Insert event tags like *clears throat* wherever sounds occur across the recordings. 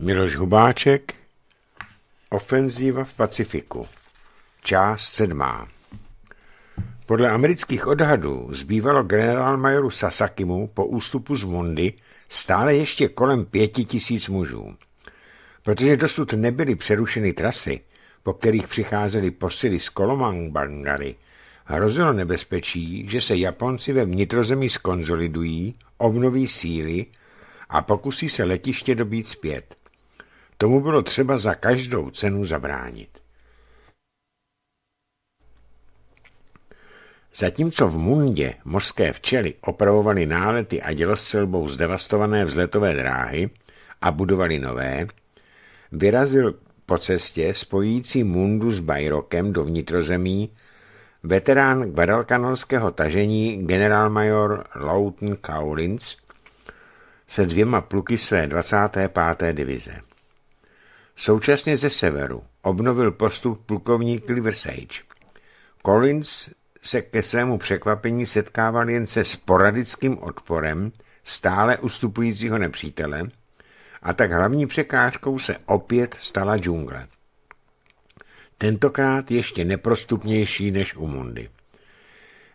Miloš Hubáček Ofenzíva v Pacifiku Část sedmá Podle amerických odhadů zbývalo generálmajoru Sasakimu po ústupu z Mundy stále ještě kolem pěti tisíc mužů. Protože dosud nebyly přerušeny trasy, po kterých přicházely posily z Kolomangangary, hrozilo nebezpečí, že se Japonci ve vnitrozemí skonzolidují, obnoví síly a pokusí se letiště dobít zpět. Tomu bylo třeba za každou cenu zabránit. Zatímco v Mundě mořské včely opravovali nálety a dělostřelbou zdevastované vzletové dráhy a budovali nové, vyrazil po cestě spojící Mundu s Bajrokem do vnitrozemí veterán guadalcanalského tažení generálmajor Lauten Kaulins se dvěma pluky své 25. divize. Současně ze severu obnovil postup plukovník Liversage. Collins se ke svému překvapení setkával jen se sporadickým odporem stále ustupujícího nepřítele a tak hlavní překážkou se opět stala džungle. Tentokrát ještě neprostupnější než u Mundy.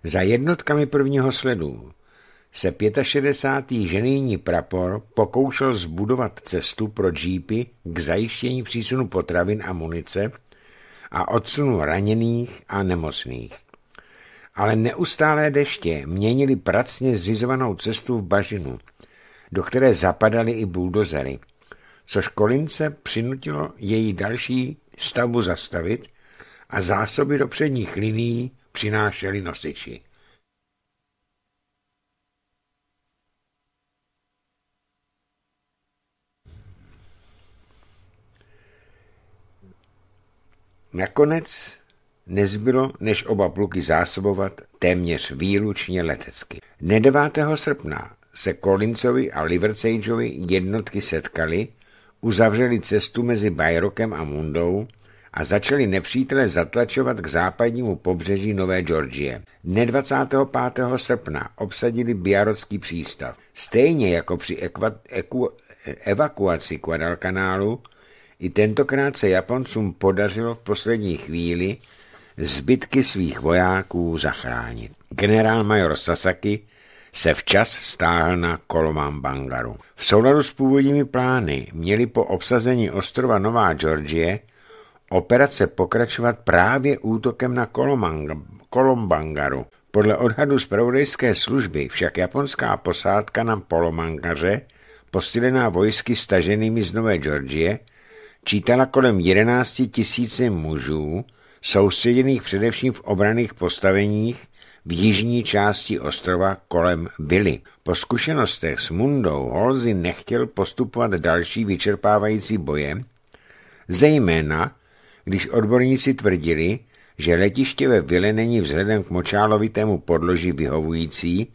Za jednotkami prvního sledu se 65. ženýní prapor pokoušel zbudovat cestu pro džípy k zajištění přísunu potravin a munice a odsunu raněných a nemocných. Ale neustálé deště měnili pracně zřizovanou cestu v bažinu, do které zapadaly i buldozery, což Kolince přinutilo její další stavbu zastavit a zásoby do předních linií přinášeli nosiči. Nakonec nezbylo, než oba pluky zásobovat téměř výlučně letecky. Dne 9. srpna se Collinsovi a Liversageovi jednotky setkali, uzavřeli cestu mezi Bajrokem a Mundou a začali nepřítele zatlačovat k západnímu pobřeží Nové Georgie. Dne 25. srpna obsadili Biarocký přístav. Stejně jako při evakuaci Guadalcanálu i tentokrát se Japoncům podařilo v poslední chvíli zbytky svých vojáků zachránit. Generál major Sasaki se včas stáhl na Kolomán Bangaru. V souladu s původními plány měli po obsazení ostrova Nová Georgie operace pokračovat právě útokem na Kolombangaru. Podle odhadu zpravodajské služby však japonská posádka na Polomangaře, posílená vojsky staženými z Nové Georgie, čítala kolem 11 tisíc mužů, soustředěných především v obraných postaveních v jižní části ostrova kolem Vily. Po zkušenostech s Mundou Holzy nechtěl postupovat další vyčerpávající boje, zejména když odborníci tvrdili, že letiště ve Vile není vzhledem k močálovitému podloží vyhovující,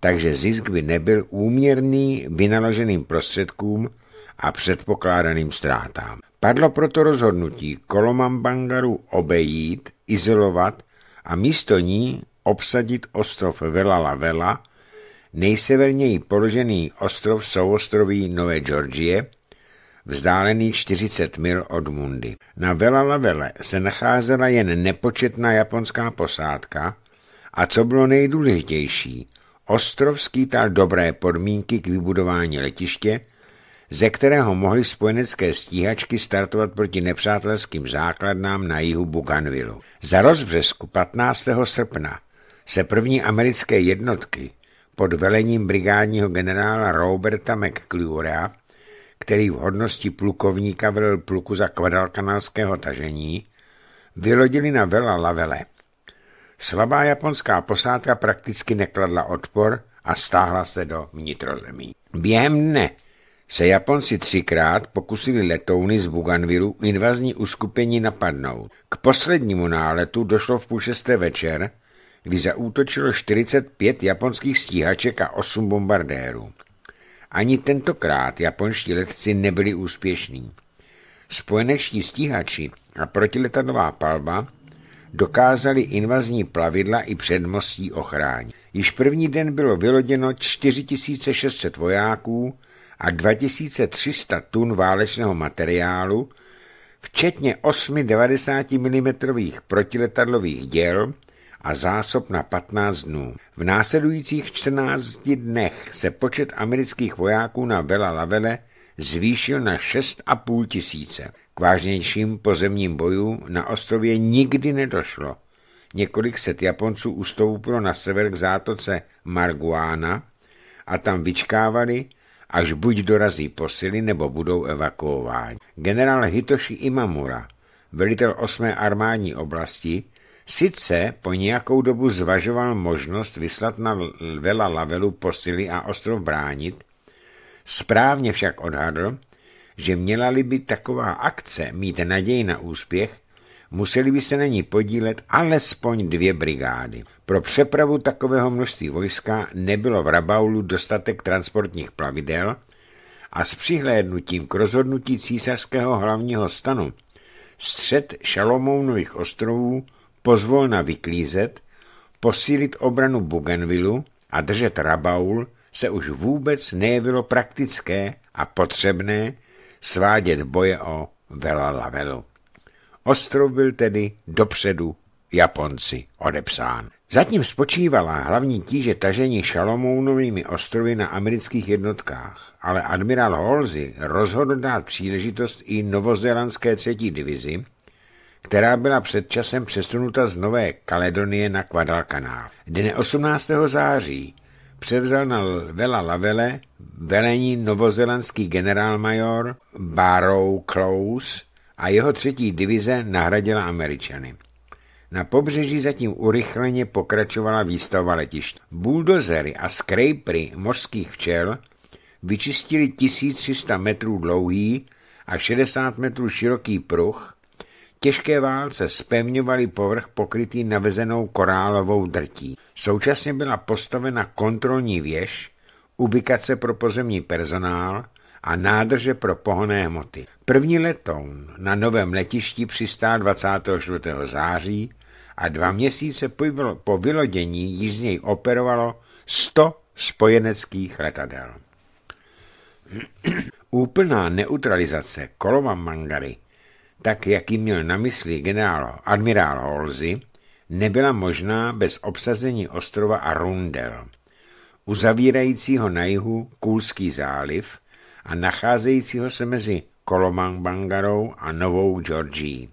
takže zisk by nebyl úměrný vynaloženým prostředkům a předpokládaným ztrátám. Padlo proto rozhodnutí Kolomambangaru obejít, izolovat a místo ní obsadit ostrov Velala Vela, nejseverněji položený ostrov souostroví Nové Georgie, vzdálený 40 mil od Mundy. Na Velalavele se nacházela jen nepočetná japonská posádka a co bylo nejdůležitější, ostrov skýtal dobré podmínky k vybudování letiště, ze kterého mohly spojenecké stíhačky startovat proti nepřátelským základnám na jihu Buganvilu. Za rozbřesku 15. srpna se první americké jednotky pod velením brigádního generála Roberta McClurea, který v hodnosti plukovníka velil pluku za kvadalkanalského tažení, vylodili na Vela Lavele. Slabá japonská posádka prakticky nekladla odpor a stáhla se do vnitrozemí. Během dne se Japonci třikrát pokusili letouny z Buganviru invazní uskupení napadnout. K poslednímu náletu došlo v půl šesté večer, kdy zaútočilo 45 japonských stíhaček a 8 bombardérů. Ani tentokrát japonští letci nebyli úspěšní. Spojenečtí stíhači a protiletadová palba dokázali invazní plavidla i předmostí ochránit. Již první den bylo vyloděno 4600 vojáků a 2300 tun válečného materiálu, včetně 8 90 mm protiletadlových děl a zásob na 15 dnů. V následujících 14 dnech se počet amerických vojáků na Vela Lavele zvýšil na 6,5 tisíce. K vážnějším pozemním bojům na ostrově nikdy nedošlo. Několik set Japonců ustoupilo na sever k zátoce Marguána a tam vyčkávali, až buď dorazí posily nebo budou evakuováni. Generál Hitoshi Imamura, velitel 8. armádní oblasti, sice po nějakou dobu zvažoval možnost vyslat na Vela Lavelu posily a ostrov bránit, správně však odhadl, že měla-li by taková akce mít naději na úspěch, museli by se na ní podílet alespoň dvě brigády. Pro přepravu takového množství vojska nebylo v Rabaulu dostatek transportních plavidel a s přihlédnutím k rozhodnutí císařského hlavního stanu střed Šalomounových ostrovů pozvolna vyklízet, posílit obranu Bougainvilleu a držet Rabaul se už vůbec nejevilo praktické a potřebné svádět boje o Vela Lavelu. Ostrov byl tedy dopředu Japonci odepsán. Zatím spočívala hlavní tíže tažení Šalomounovými ostrovy na amerických jednotkách, ale admirál Holzy rozhodl dát příležitost i novozélandské třetí divizi, která byla před časem přesunuta z Nové Kaledonie na Kvadalkanál. Dne 18. září převzal na Vela Lavele velení novozelandský generálmajor Barrow Close a jeho třetí divize nahradila Američany. Na pobřeží zatím urychleně pokračovala výstavba letišť. Buldozery a skrejpry mořských včel vyčistili 1300 metrů dlouhý a 60 metrů široký pruh, těžké válce spevňovaly povrch pokrytý navezenou korálovou drtí. Současně byla postavena kontrolní věž, ubikace pro pozemní personál a nádrže pro pohonné hmoty. První letoun na novém letišti přistál 24. září a dva měsíce po vylodění již z něj operovalo 100 spojeneckých letadel. *clears throat* Úplná neutralizace kolova Mangary, tak jak ji měl na mysli generál admirál Holzy, nebyla možná bez obsazení ostrova Arundel, uzavírajícího na jihu Kulský záliv, a nacházejícího se mezi Kolomangbangarou a Novou Georgií.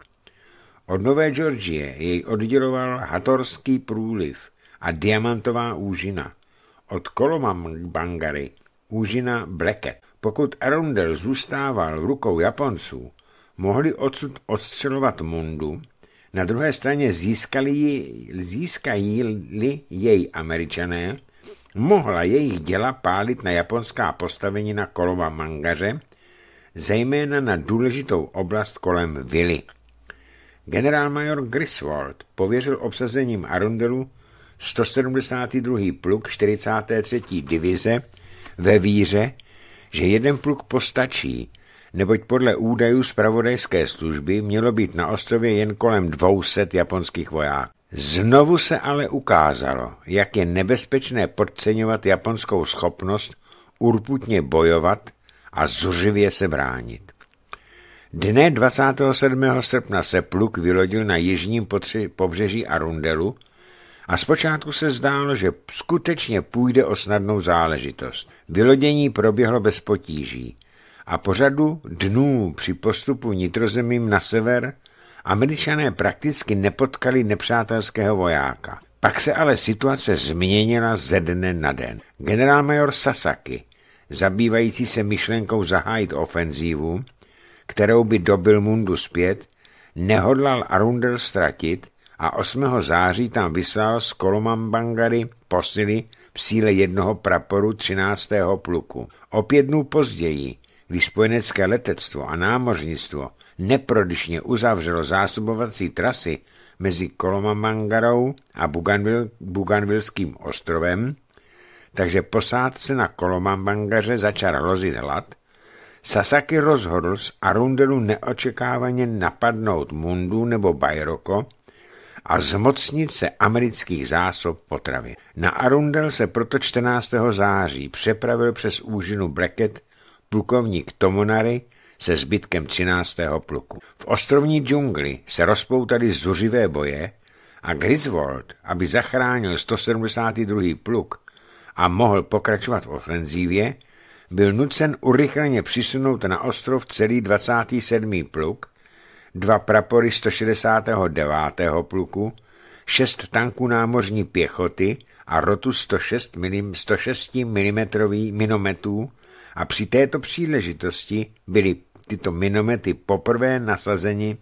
Od Nové Georgie jej odděloval Hatorský průliv a Diamantová úžina. Od Kolomangbangary úžina Bleket. Pokud Arundel zůstával v rukou Japonců, mohli odsud odstřelovat Mundu, na druhé straně získali, získají-li jej američané, mohla jejich děla pálit na japonská postavení na kolova mangaře, zejména na důležitou oblast kolem Vily. Generálmajor Griswold pověřil obsazením Arundelu 172. pluk 43. divize ve víře, že jeden pluk postačí, neboť podle údajů zpravodajské služby mělo být na ostrově jen kolem 200 japonských vojáků. Znovu se ale ukázalo, jak je nebezpečné podceňovat japonskou schopnost urputně bojovat a zuřivě se bránit. Dne 27. srpna se pluk vylodil na jižním pobřeží Arundelu a zpočátku se zdálo, že skutečně půjde o snadnou záležitost. Vylodění proběhlo bez potíží a po řadu dnů při postupu nitrozemím na sever – Američané prakticky nepotkali nepřátelského vojáka. Pak se ale situace změnila ze dne na den. Generálmajor Sasaki, zabývající se myšlenkou zahájit ofenzívu, kterou by dobil Mundu zpět, nehodlal Arundel ztratit a 8. září tam vyslal z Kolomambangary posily v síle jednoho praporu 13. pluku. O pět dnů později, když spojenecké letectvo a námořnictvo neprodyšně uzavřelo zásobovací trasy mezi Kolomamangarou a Buganvil, Buganvilským ostrovem, takže posádce na Kolomamangaře začal lozit hlad, Sasaki rozhodl z Arundelu neočekávaně napadnout Mundu nebo Bajroko a zmocnit se amerických zásob potravy. Na Arundel se proto 14. září přepravil přes úžinu Blackett plukovník Tomonary se zbytkem 13. pluku. V ostrovní džungli se rozpoutaly zuřivé boje a Griswold, aby zachránil 172. pluk a mohl pokračovat v ofenzívě, byl nucen urychleně přisunout na ostrov celý 27. pluk, dva prapory 169. pluku, šest tanků námořní pěchoty a rotu 106 mm, 106 mm minometů a při této příležitosti byly tyto minomety poprvé nasazeny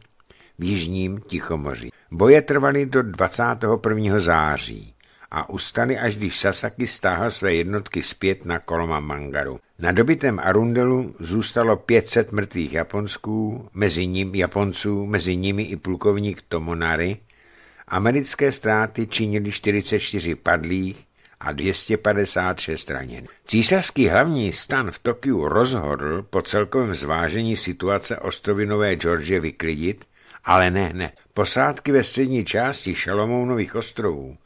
v Jižním Tichomoří. Boje trvaly do 21. září a ustaly, až když Sasaki stáhl své jednotky zpět na Koloma Mangaru. Na dobitém Arundelu zůstalo 500 mrtvých Japonsků, mezi ním Japonců, mezi nimi i plukovník Tomonari. Americké ztráty činily 44 padlých a 256 raněn. Císařský hlavní stan v Tokiu rozhodl po celkovém zvážení situace ostrovinové Georgie vyklidit, ale ne hned. Posádky ve střední části Šalomounových ostrovů,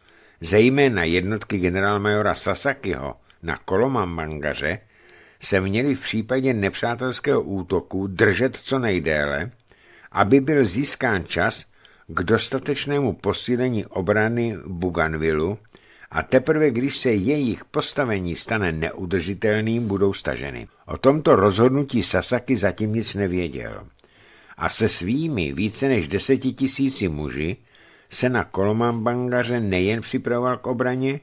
zejména jednotky generálmajora Sasakiho na Kolomambangaře, se měly v případě nepřátelského útoku držet co nejdéle, aby byl získán čas k dostatečnému posílení obrany Buganvilu a teprve když se jejich postavení stane neudržitelným, budou staženy. O tomto rozhodnutí Sasaki zatím nic nevěděl. A se svými více než deseti tisíci muži se na Kolomambangaře nejen připravoval k obraně,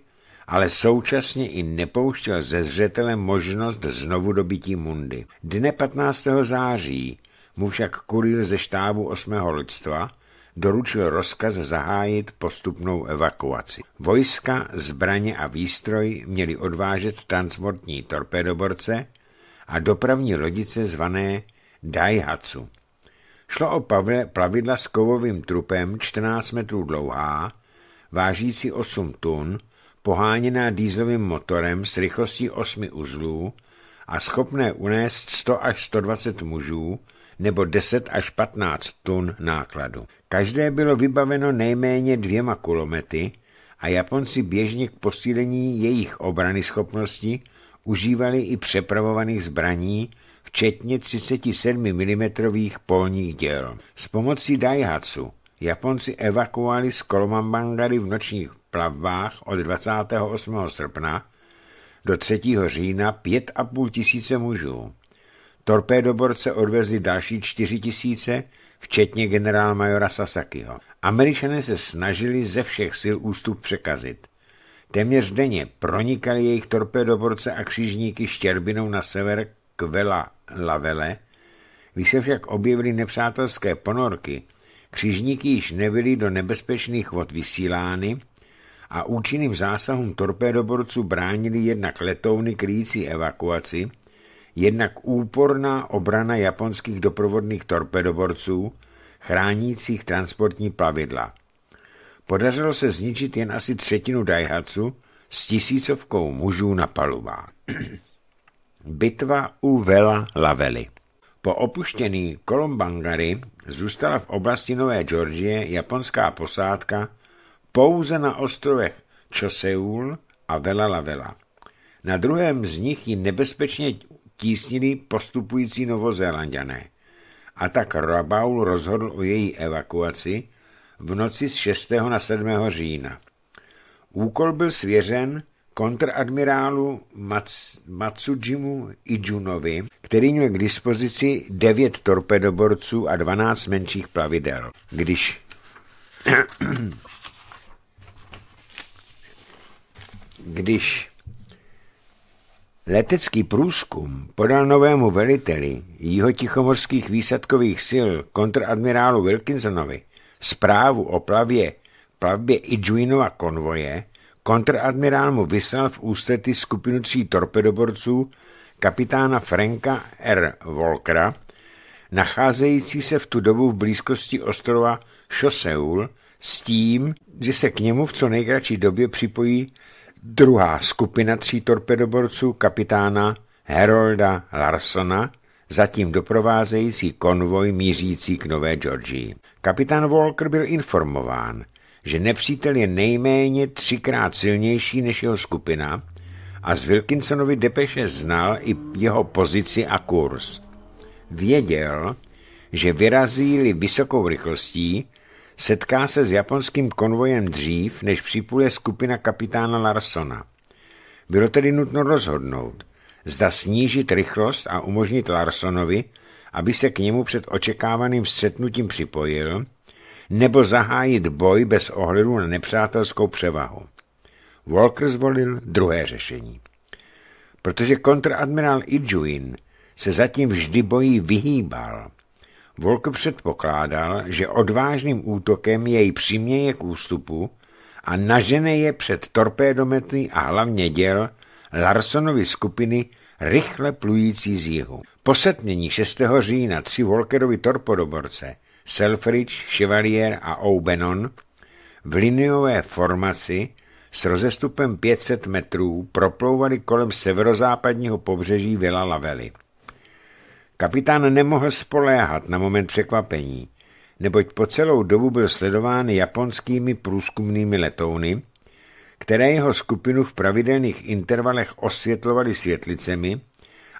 ale současně i nepouštěl ze zřetele možnost znovu dobytí Mundy. Dne 15. září mu však kuril ze štábu 8. lidstva doručil rozkaz zahájit postupnou evakuaci. Vojska, zbraně a výstroj měli odvážet transportní torpedoborce a dopravní lodice zvané Daihatsu. Šlo o plavidla s kovovým trupem 14 metrů dlouhá, vážící 8 tun, poháněná dýzlovým motorem s rychlostí 8 uzlů a schopné unést 100 až 120 mužů nebo 10 až 15 tun nákladu. Každé bylo vybaveno nejméně dvěma kulomety a Japonci běžně k posílení jejich obrany schopnosti užívali i přepravovaných zbraní, včetně 37 mm polních děl. S pomocí Daihatsu Japonci evakuovali z Kolomambangary v nočních plavbách od 28. srpna do 3. října 5,5 tisíce mužů. Torpédoborce odvezli další 4 tisíce včetně generála majora Sasakiho. Američané se snažili ze všech sil ústup překazit. Téměř denně pronikali jejich torpédoborce a křižníky štěrbinou na sever k Vela Lavele. Když se však objevily nepřátelské ponorky, křižníky již nebyly do nebezpečných vod vysílány a účinným zásahům torpédoborců bránili jednak letouny kryjící evakuaci, jednak úporná obrana japonských doprovodných torpedoborců, chránících transportní plavidla. Podařilo se zničit jen asi třetinu Daihatsu s tisícovkou mužů na palubách. *clears throat* Bitva u Vela Lavely Po opuštěný Kolombangary zůstala v oblasti Nové Georgie japonská posádka pouze na ostrovech Choseul a Vela Lavela. Na druhém z nich ji nebezpečně tísnili postupující novozélanděné. A tak Rabaul rozhodl o její evakuaci v noci z 6. na 7. října. Úkol byl svěřen kontradmirálu Matsujimu Ijunovi, který měl k dispozici 9 torpedoborců a 12 menších plavidel. Když *clears throat* když Letecký průzkum podal novému veliteli jihotichomorských výsadkových sil kontradmirálu Wilkinsonovi zprávu o plavě, plavbě Idžuinova konvoje, kontradmirál mu vyslal v ústety skupinu tří torpedoborců kapitána Franka R. Volkera, nacházející se v tu dobu v blízkosti ostrova Šoseul, s tím, že se k němu v co nejkratší době připojí Druhá skupina tří torpedoborců kapitána Herolda Larsona zatím doprovázející konvoj mířící k Nové Georgii. Kapitán Walker byl informován, že nepřítel je nejméně třikrát silnější než jeho skupina a z Wilkinsonovi depeše znal i jeho pozici a kurz. Věděl, že vyrazí-li vysokou rychlostí, setká se s japonským konvojem dřív, než připluje skupina kapitána Larsona. Bylo tedy nutno rozhodnout, zda snížit rychlost a umožnit Larsonovi, aby se k němu před očekávaným střetnutím připojil, nebo zahájit boj bez ohledu na nepřátelskou převahu. Walker zvolil druhé řešení. Protože kontradmirál Ijuin se zatím vždy bojí vyhýbal – Volk předpokládal, že odvážným útokem jej přiměje k ústupu a nažene je před torpédomety a hlavně děl Larsonovy skupiny rychle plující z jihu. Po setmění 6. října tři Volkerovi torpodoborce Selfridge, Chevalier a O'Bannon v liniové formaci s rozestupem 500 metrů proplouvali kolem severozápadního pobřeží Vila Lavely. Kapitán nemohl spoléhat na moment překvapení, neboť po celou dobu byl sledován japonskými průzkumnými letouny, které jeho skupinu v pravidelných intervalech osvětlovali světlicemi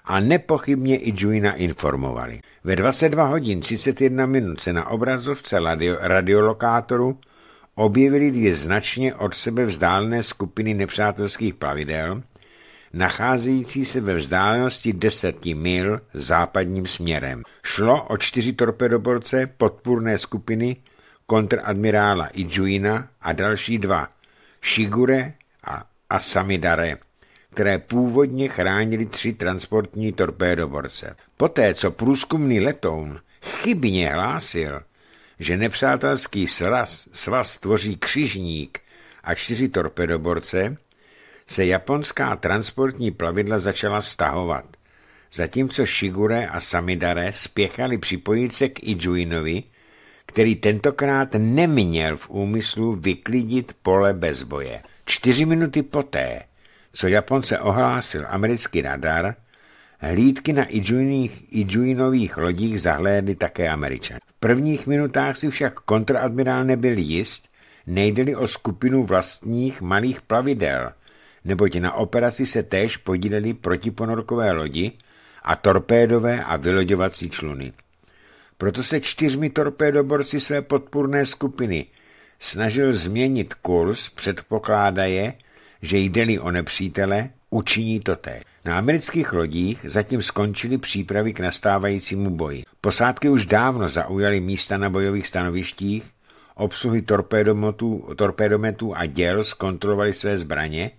a nepochybně i Juina informovali. Ve 22 hodin 31 minut se na obrazovce radio, radiolokátoru objevily dvě značně od sebe vzdálené skupiny nepřátelských plavidel – nacházející se ve vzdálenosti 10 mil západním směrem. Šlo o čtyři torpedoborce podpůrné skupiny kontradmirála Ijuina a další dva, Shigure a, Asamidare, které původně chránili tři transportní torpédoborce. Poté, co průzkumný letoun chybně hlásil, že nepřátelský svaz, svaz tvoří křižník a čtyři torpedoborce, se japonská transportní plavidla začala stahovat. Zatímco Shigure a Samidare spěchali připojit se k Ijuinovi, který tentokrát neměl v úmyslu vyklidit pole bez boje. Čtyři minuty poté, co Japonce ohlásil americký radar, Hlídky na Ijuinových lodích zahlédli také Američan. V prvních minutách si však kontradmirál nebyl jist, nejde o skupinu vlastních malých plavidel, neboť na operaci se též podíleli protiponorkové lodi a torpédové a vyloďovací čluny. Proto se čtyřmi torpédoborci své podpůrné skupiny snažil změnit kurz, předpokládaje, že jde-li o nepřítele, učiní to té. Na amerických lodích zatím skončily přípravy k nastávajícímu boji. Posádky už dávno zaujaly místa na bojových stanovištích, obsluhy torpédometů a děl zkontrolovali své zbraně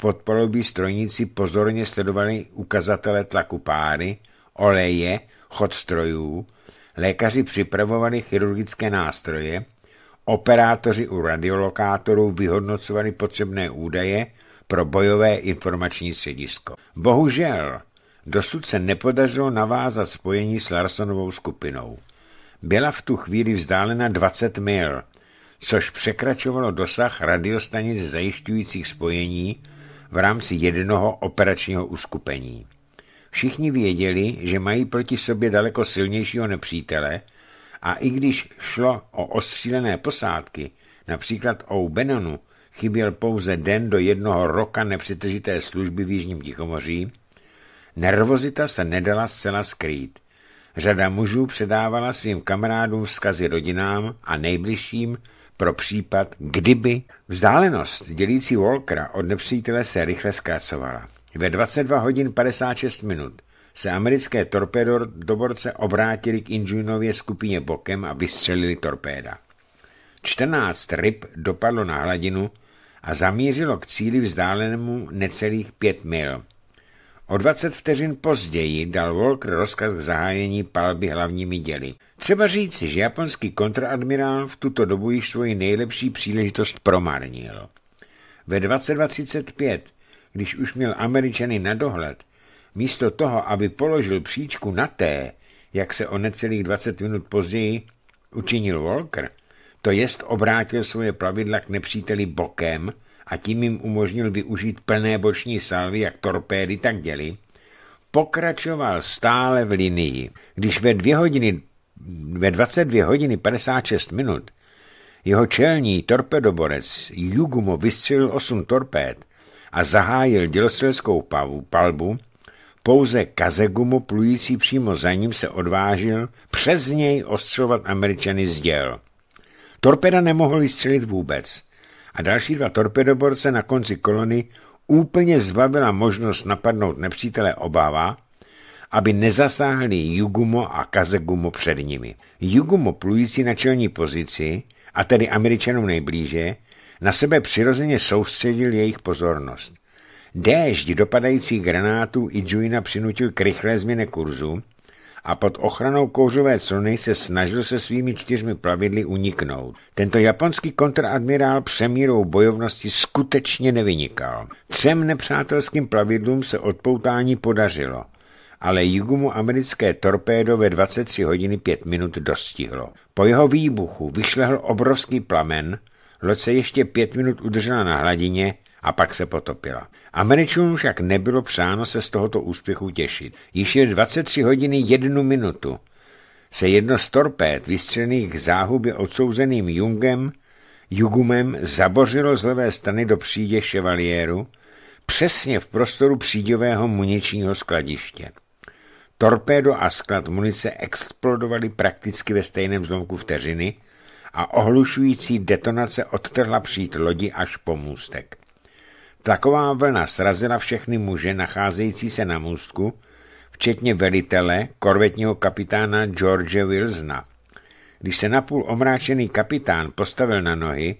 podpalubí strojníci pozorně sledovali ukazatele tlaku páry, oleje, chod strojů, lékaři připravovali chirurgické nástroje, operátoři u radiolokátorů vyhodnocovali potřebné údaje pro bojové informační středisko. Bohužel, dosud se nepodařilo navázat spojení s Larsonovou skupinou. Byla v tu chvíli vzdálena 20 mil, což překračovalo dosah radiostanic zajišťujících spojení v rámci jednoho operačního uskupení. Všichni věděli, že mají proti sobě daleko silnějšího nepřítele a i když šlo o ostřílené posádky, například o Benonu, chyběl pouze den do jednoho roka nepřetržité služby v Jižním Tichomoří, nervozita se nedala zcela skrýt. Řada mužů předávala svým kamarádům vzkazy rodinám a nejbližším, pro případ, kdyby vzdálenost dělící Volkra od nepřítele se rychle zkracovala. Ve 22 hodin 56 minut se americké torpédoborce obrátili k Injunově skupině bokem a vystřelili torpéda. 14 ryb dopadlo na hladinu a zamířilo k cíli vzdálenému necelých 5 mil – O 20 vteřin později dal Walker rozkaz k zahájení palby hlavními děly. Třeba říci, že japonský kontraadmirál v tuto dobu již svoji nejlepší příležitost promarnil. Ve 2025, když už měl Američany na dohled, místo toho, aby položil příčku na té, jak se o necelých 20 minut později učinil Walker, to jest obrátil svoje plavidla k nepříteli bokem a tím jim umožnil využít plné boční salvy jak torpédy, tak děli, pokračoval stále v linii. Když ve, dvě hodiny, ve 22 hodiny 56 minut jeho čelní torpedoborec Jugumo vystřelil 8 torpéd a zahájil dělostřelskou palbu, pouze Kazegumo plující přímo za ním se odvážil přes něj ostřelovat američany z děl. Torpeda nemohl vystřelit vůbec a další dva torpedoborce na konci kolony úplně zbavila možnost napadnout nepřítele obává, aby nezasáhli Jugumo a Kazegumo před nimi. Jugumo plující na čelní pozici, a tedy Američanům nejblíže, na sebe přirozeně soustředil jejich pozornost. Déšť dopadající granátů Ijuina přinutil k rychlé změně kurzu a pod ochranou kouřové clony se snažil se svými čtyřmi plavidly uniknout. Tento japonský kontradmirál přemírou bojovnosti skutečně nevynikal. Třem nepřátelským plavidlům se odpoutání podařilo ale Jigumu americké torpédo ve 23 hodiny 5 minut dostihlo. Po jeho výbuchu vyšlehl obrovský plamen, loď se ještě pět minut udržela na hladině a pak se potopila. Američanům však nebylo přáno se z tohoto úspěchu těšit. Již je 23 hodiny jednu minutu. Se jedno z torpéd vystřelených k záhubě odsouzeným Jungem, Jugumem zabořilo z levé strany do přídě Chevalieru, přesně v prostoru příďového muničního skladiště. Torpédo a sklad munice explodovaly prakticky ve stejném zlomku vteřiny a ohlušující detonace odtrhla přijít lodi až po můstek. Taková vlna srazila všechny muže nacházející se na můstku, včetně velitele, korvetního kapitána George Wilsona. Když se napůl omráčený kapitán postavil na nohy,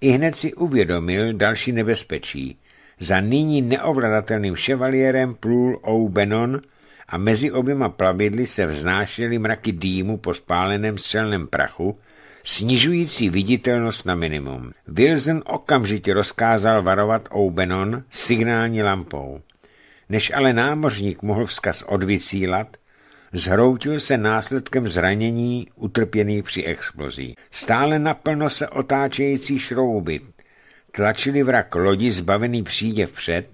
i hned si uvědomil další nebezpečí. Za nyní neovladatelným ševalierem plul O'Benon a mezi oběma plavidly se vznášely mraky dýmu po spáleném střelném prachu, snižující viditelnost na minimum. Wilson okamžitě rozkázal varovat Obenon signální lampou. Než ale námořník mohl vzkaz odvysílat, zhroutil se následkem zranění utrpěný při explozí. Stále naplno se otáčející šrouby tlačili vrak lodi zbavený přídě před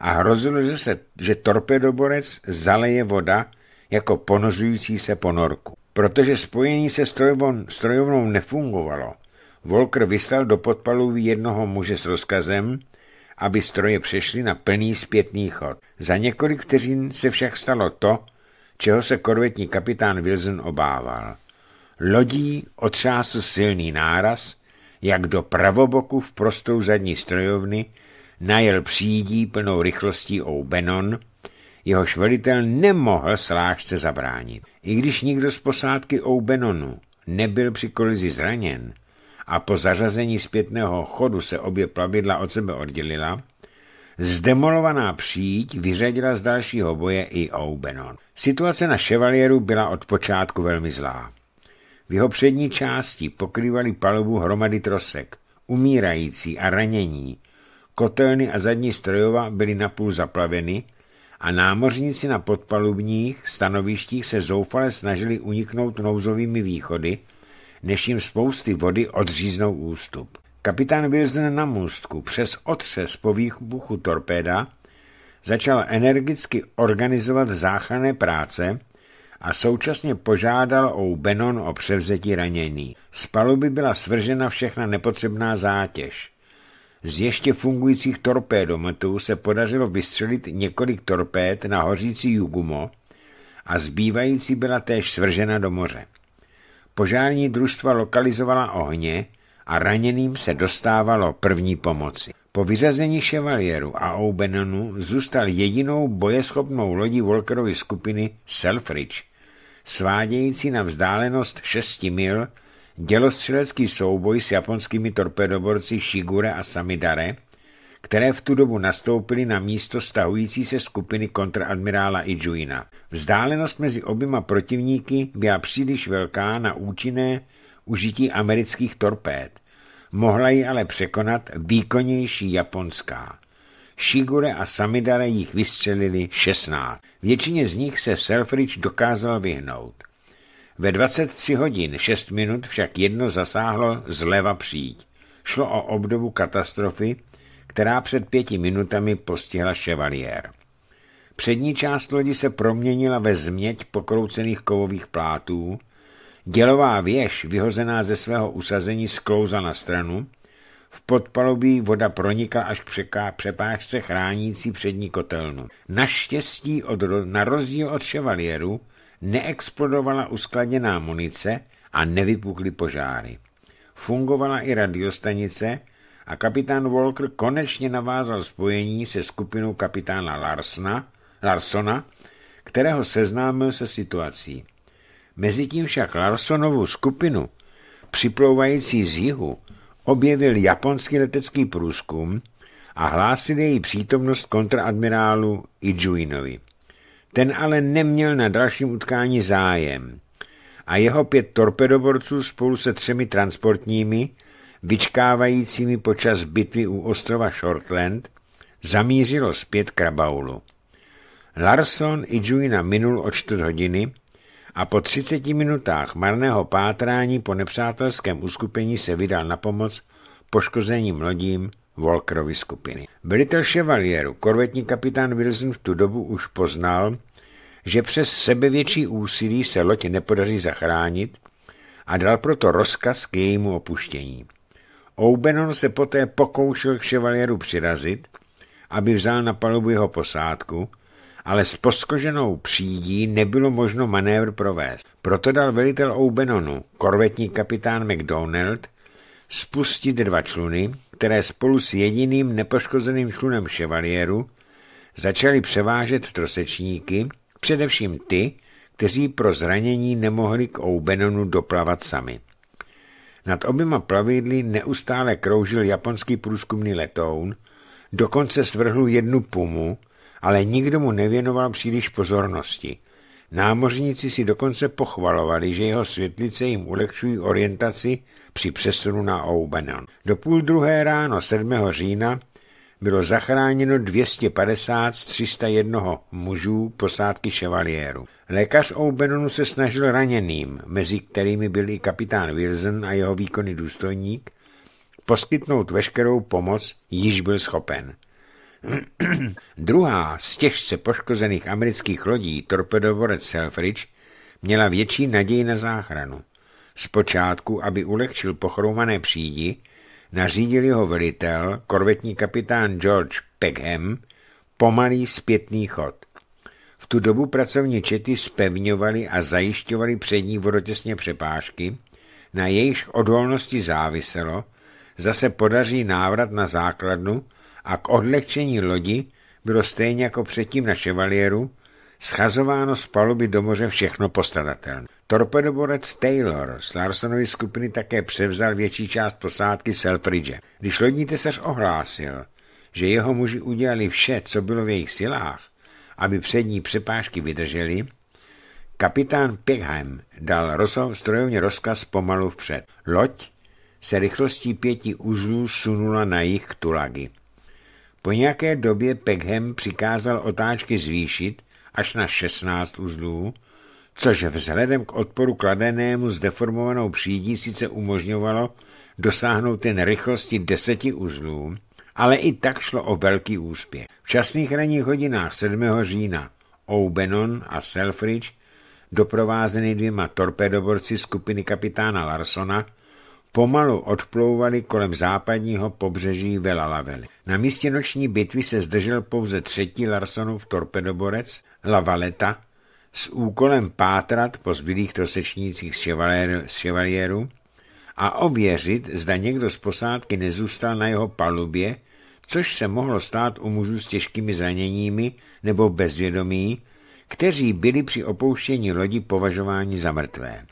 a hrozilo, že, se, že torpedoborec zaleje voda jako ponožující se ponorku. Protože spojení se strojovnou, nefungovalo, Volker vyslal do podpalů jednoho muže s rozkazem, aby stroje přešly na plný zpětný chod. Za několik vteřin se však stalo to, čeho se korvetní kapitán Wilson obával. Lodí otřásl silný náraz, jak do pravoboku v prostou zadní strojovny najel přídí plnou rychlostí Benon, jehož velitel nemohl srážce zabránit. I když nikdo z posádky Oubenonu nebyl při kolizi zraněn a po zařazení zpětného chodu se obě plavidla od sebe oddělila, zdemolovaná příď vyřadila z dalšího boje i Oubenon. Situace na Chevalieru byla od počátku velmi zlá. V jeho přední části pokrývaly palubu hromady trosek, umírající a ranění. Kotelny a zadní strojova byly napůl zaplaveny a námořníci na podpalubních stanovištích se zoufale snažili uniknout nouzovými východy, než jim spousty vody odříznou ústup. Kapitán Wilson na můstku přes otřes po výbuchu torpéda začal energicky organizovat záchranné práce a současně požádal o Benon o převzetí ranění. Z paluby byla svržena všechna nepotřebná zátěž. Z ještě fungujících torpédometů se podařilo vystřelit několik torpéd na hořící Jugumo a zbývající byla též svržena do moře. Požární družstva lokalizovala ohně a raněným se dostávalo první pomoci. Po vyřazení Chevalieru a Obenonu zůstal jedinou bojeschopnou lodí Walkerovy skupiny Selfridge, svádějící na vzdálenost 6 mil dělostřelecký souboj s japonskými torpedoborci Shigure a Samidare, které v tu dobu nastoupily na místo stahující se skupiny kontradmirála Ijuina. Vzdálenost mezi oběma protivníky byla příliš velká na účinné užití amerických torpéd. Mohla ji ale překonat výkonnější japonská. Shigure a Samidare jich vystřelili 16. Většině z nich se Selfridge dokázal vyhnout. Ve 23 hodin 6 minut však jedno zasáhlo zleva přijít. Šlo o obdobu katastrofy, která před pěti minutami postihla Chevalier. Přední část lodi se proměnila ve změť pokroucených kovových plátů, dělová věž, vyhozená ze svého usazení, sklouzla na stranu, v podpalubí voda pronikla až k přepážce chránící přední kotelnu. Naštěstí od, na rozdíl od ševalieru neexplodovala uskladněná munice a nevypukly požáry. Fungovala i radiostanice a kapitán Walker konečně navázal spojení se skupinou kapitána Larsna, Larsona, kterého seznámil se situací. Mezitím však Larsonovu skupinu, připlouvající z jihu, objevil japonský letecký průzkum a hlásil její přítomnost kontraadmirálu Ijuinovi. Ten ale neměl na dalším utkání zájem a jeho pět torpedoborců spolu se třemi transportními, vyčkávajícími počas bitvy u ostrova Shortland, zamířilo zpět k Rabaulu. Larson i Juina minul o čtvrt hodiny a po 30 minutách marného pátrání po nepřátelském uskupení se vydal na pomoc poškozeným lodím Volkerovy skupiny. Velitel Chevalieru, korvetní kapitán Wilson v tu dobu už poznal, že přes sebevětší úsilí se loď nepodaří zachránit a dal proto rozkaz k jejímu opuštění. Oubenon se poté pokoušel k ševalieru přirazit, aby vzal na palubu jeho posádku, ale s poskoženou přídí nebylo možno manévr provést. Proto dal velitel Oubenonu, korvetní kapitán McDonald, spustit dva čluny, které spolu s jediným nepoškozeným člunem ševalieru začaly převážet trosečníky, Především ty, kteří pro zranění nemohli k Oubenonu doplavat sami. Nad oběma plavidly neustále kroužil japonský průzkumný letoun, dokonce svrhl jednu pumu, ale nikdo mu nevěnoval příliš pozornosti. Námořníci si dokonce pochvalovali, že jeho světlice jim ulehčují orientaci při přesunu na Oubenon. Do půl druhé ráno 7. října bylo zachráněno 250 z 301 mužů posádky ševaliéru. Lékař Obenonu se snažil raněným, mezi kterými byl i kapitán Wilson a jeho výkonný důstojník, poskytnout veškerou pomoc, již byl schopen. *clears throat* Druhá z těžce poškozených amerických lodí, torpedoborec Selfridge, měla větší naději na záchranu. Zpočátku, aby ulehčil pochroumané přídi, nařídil jeho velitel, korvetní kapitán George Peckham, pomalý zpětný chod. V tu dobu pracovní čety spevňovali a zajišťovali přední vodotěsně přepážky, na jejichž odolnosti záviselo, zase podaří návrat na základnu a k odlehčení lodi bylo stejně jako předtím na ševalieru Schazováno z paluby do moře všechno postradatelné. Torpedoborec Taylor z Larsonovy skupiny také převzal větší část posádky Selfridge. Když lodní tesař ohlásil, že jeho muži udělali vše, co bylo v jejich silách, aby přední přepážky vydrželi, kapitán Pigheim dal rozho strojovně rozkaz pomalu vpřed. Loď se rychlostí pěti uzlů sunula na jich k Tulagi. Po nějaké době Peghem přikázal otáčky zvýšit až na 16 uzlů, což vzhledem k odporu kladenému s deformovanou přídí sice umožňovalo dosáhnout jen rychlosti 10 uzlů, ale i tak šlo o velký úspěch. V časných ranních hodinách 7. října O'Bannon a Selfridge, doprovázeny dvěma torpedoborci skupiny kapitána Larsona, pomalu odplouvali kolem západního pobřeží Velalavely. Na místě noční bitvy se zdržel pouze třetí Larsonův torpedoborec Lavaleta s úkolem pátrat po zbylých trosečnících z Chevalieru a ověřit, zda někdo z posádky nezůstal na jeho palubě, což se mohlo stát u mužů s těžkými zraněními nebo bezvědomí, kteří byli při opouštění lodi považováni za mrtvé.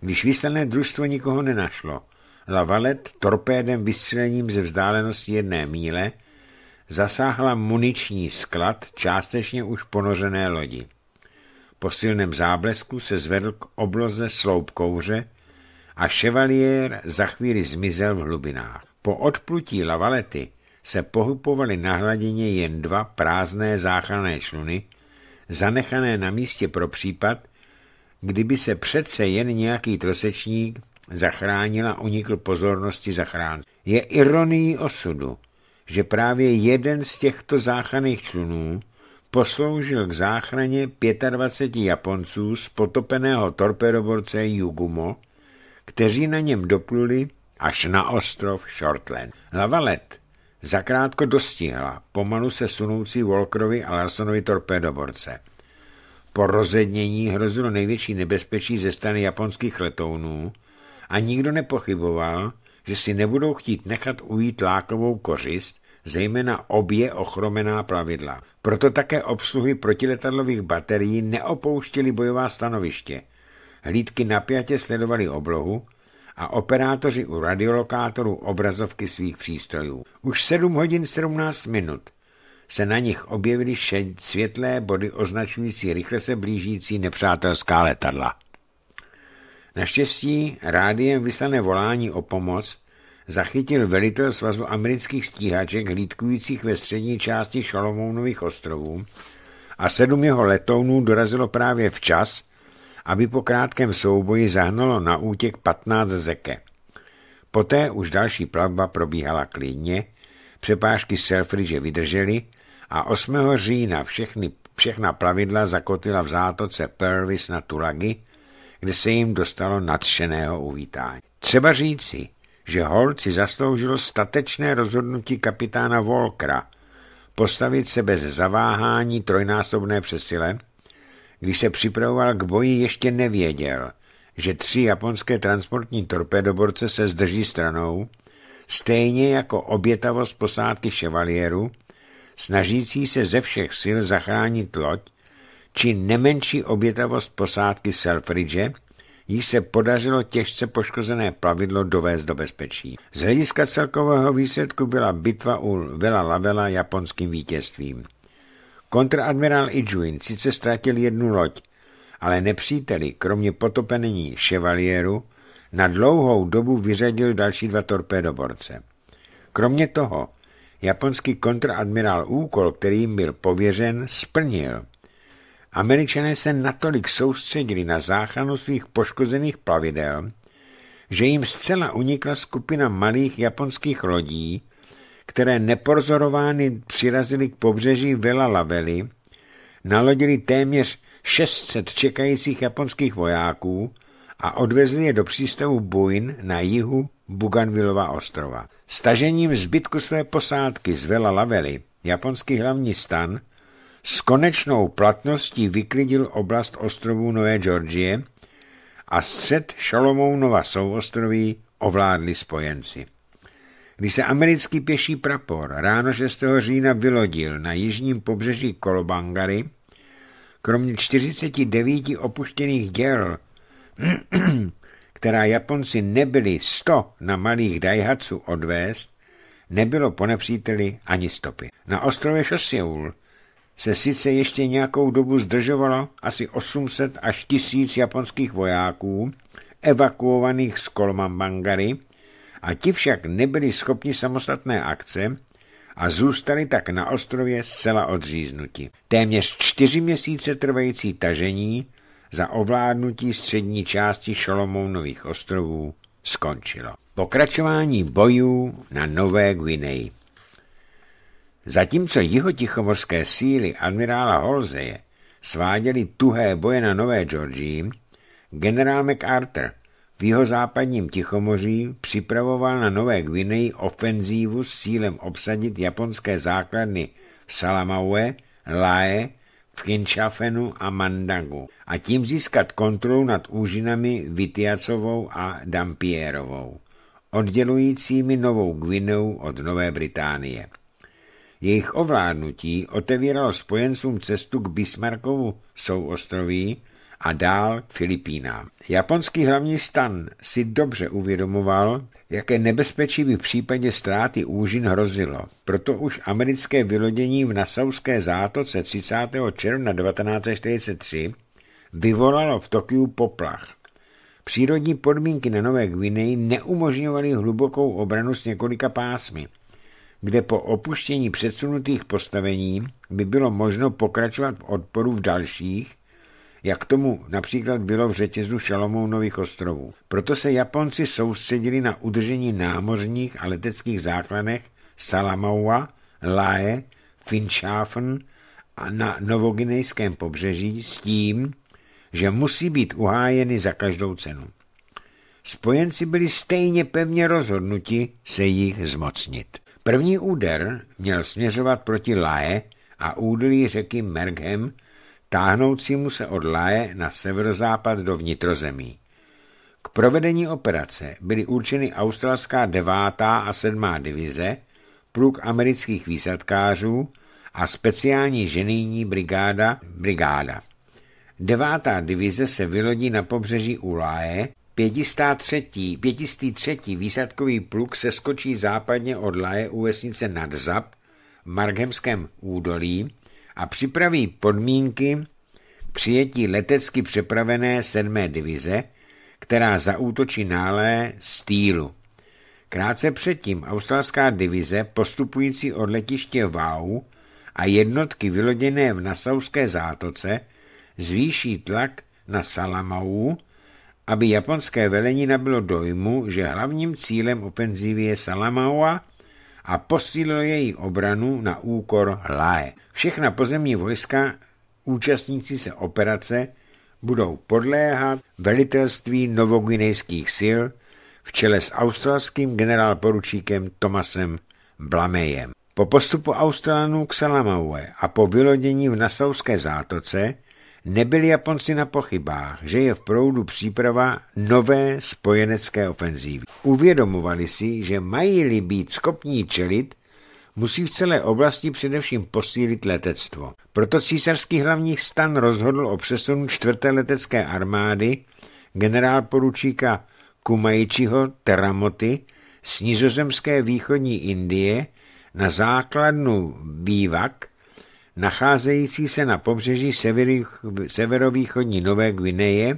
Když vyslané družstvo nikoho nenašlo, Lavalet torpédem vystřelením ze vzdálenosti jedné míle – zasáhla muniční sklad částečně už ponořené lodi. Po silném záblesku se zvedl k obloze sloup kouře a Chevalier za chvíli zmizel v hlubinách. Po odplutí lavalety se pohupovaly na hladině jen dva prázdné záchranné čluny, zanechané na místě pro případ, kdyby se přece jen nějaký trosečník zachránil a unikl pozornosti zachrán. Je ironií osudu, že právě jeden z těchto záchranných člunů posloužil k záchraně 25 Japonců z potopeného torpedoborce Yugumo, kteří na něm dopluli až na ostrov Shortland. Lavalet zakrátko dostihla pomalu se sunoucí Volkrovi a Larsonovi torpedoborce. Po rozednění hrozilo největší nebezpečí ze strany japonských letounů a nikdo nepochyboval, že si nebudou chtít nechat ujít lákovou kořist, zejména obě ochromená plavidla. Proto také obsluhy protiletadlových baterií neopouštěly bojová stanoviště. Hlídky napjatě sledovaly oblohu, a operátoři u radiolokátorů obrazovky svých přístrojů. Už 7 hodin 17 minut se na nich objevily světlé body označující rychle se blížící nepřátelská letadla. Naštěstí rádiem vyslané volání o pomoc zachytil velitel svazu amerických stíhaček hlídkujících ve střední části Šalomounových ostrovů a sedm jeho letounů dorazilo právě včas, aby po krátkém souboji zahnalo na útěk 15 zeke. Poté už další plavba probíhala klidně, přepážky Selfridge vydržely a 8. října všechny, všechna plavidla zakotila v zátoce Purvis na Tulagi, kde se jim dostalo nadšeného uvítání. Třeba říci, že holci zasloužilo statečné rozhodnutí kapitána Volkra postavit se bez zaváhání trojnásobné přesile, když se připravoval k boji, ještě nevěděl, že tři japonské transportní torpedoborce se zdrží stranou, stejně jako obětavost posádky ševalieru, snažící se ze všech sil zachránit loď, či nemenší obětavost posádky Selfridge, jí se podařilo těžce poškozené plavidlo dovést do bezpečí. Z hlediska celkového výsledku byla bitva u Vela Lavela japonským vítězstvím. Kontradmirál Ijuin sice ztratil jednu loď, ale nepříteli, kromě potopení Chevalieru, na dlouhou dobu vyřadil další dva torpédoborce. Kromě toho, japonský kontradmirál úkol, který jim byl pověřen, splnil. Američané se natolik soustředili na záchranu svých poškozených plavidel, že jim zcela unikla skupina malých japonských lodí, které nepozorovány přirazily k pobřeží Vela Lavely, nalodili téměř 600 čekajících japonských vojáků a odvezli je do přístavu Buin na jihu Buganvilova ostrova. Stažením zbytku své posádky z Vela Lavely japonský hlavní stan s konečnou platností vyklidil oblast ostrovů Nové Georgie a střed Šalomounova souostroví ovládli spojenci. Když se americký pěší prapor ráno 6. října vylodil na jižním pobřeží Kolobangary, kromě 49 opuštěných děl, *clears throat* která Japonci nebyli 100 na malých Daihatsu odvést, nebylo po nepříteli ani stopy. Na ostrově Šoseul se sice ještě nějakou dobu zdržovalo asi 800 až 1000 japonských vojáků evakuovaných z Kolmambangary a ti však nebyli schopni samostatné akce a zůstali tak na ostrově zcela odříznuti. Téměř čtyři měsíce trvající tažení za ovládnutí střední části Šolomounových ostrovů skončilo. Pokračování bojů na Nové Gvineji. Zatímco jihotichomorské síly admirála Holzeje sváděly tuhé boje na Nové Georgii, generál MacArthur v jihozápadním Tichomoří připravoval na Nové Gvineji ofenzívu s cílem obsadit japonské základny v Salamaue, Lae, v Kinshafenu a Mandagu a tím získat kontrolu nad úžinami Vitiacovou a Dampierovou, oddělujícími Novou Gvineu od Nové Británie. Jejich ovládnutí otevíralo spojencům cestu k Bismarckovu souostroví a dál Filipínám. Japonský hlavní stan si dobře uvědomoval, jaké nebezpečí by v případě ztráty úžin hrozilo. Proto už americké vylodění v Nasauské zátoce 30. června 1943 vyvolalo v Tokiu poplach. Přírodní podmínky na Nové Gvineji neumožňovaly hlubokou obranu s několika pásmy – kde po opuštění předsunutých postavení by bylo možno pokračovat v odporu v dalších, jak tomu například bylo v řetězu Šalomounových ostrovů. Proto se Japonci soustředili na udržení námořních a leteckých základech Salamaua, Lae, Finchafen a na novoginejském pobřeží s tím, že musí být uhájeny za každou cenu. Spojenci byli stejně pevně rozhodnuti se jich zmocnit. První úder měl směřovat proti Laje a údolí řeky Merghem, táhnoucímu se od Laje na severozápad do vnitrozemí. K provedení operace byly určeny australská devátá a sedmá divize, pluk amerických výsadkářů a speciální ženýní brigáda Brigáda. Devátá divize se vylodí na pobřeží Uláje 503. 503. výsadkový pluk se skočí západně od Laje u vesnice nad Zab v Margemském údolí a připraví podmínky přijetí letecky přepravené sedmé divize, která zaútočí nálé Stýlu. Krátce předtím australská divize postupující od letiště Vau a jednotky vyloděné v Nasauské zátoce zvýší tlak na Salamau aby japonské velení nabilo dojmu, že hlavním cílem ofenzívy je Salamaua a posílilo její obranu na úkor Lae. Všechna pozemní vojska účastníci se operace budou podléhat velitelství novoguinejských sil v čele s australským generálporučíkem Tomasem Blamejem. Po postupu Australanů k Salamaue a po vylodění v Nasauské zátoce nebyli Japonci na pochybách, že je v proudu příprava nové spojenecké ofenzívy. Uvědomovali si, že mají-li být schopní čelit, musí v celé oblasti především posílit letectvo. Proto císařský hlavní stan rozhodl o přesunu čtvrté letecké armády generál poručíka Kumajičiho Teramoty z nizozemské východní Indie na základnu Bývak nacházející se na pobřeží severovýchodní Nové Guineje,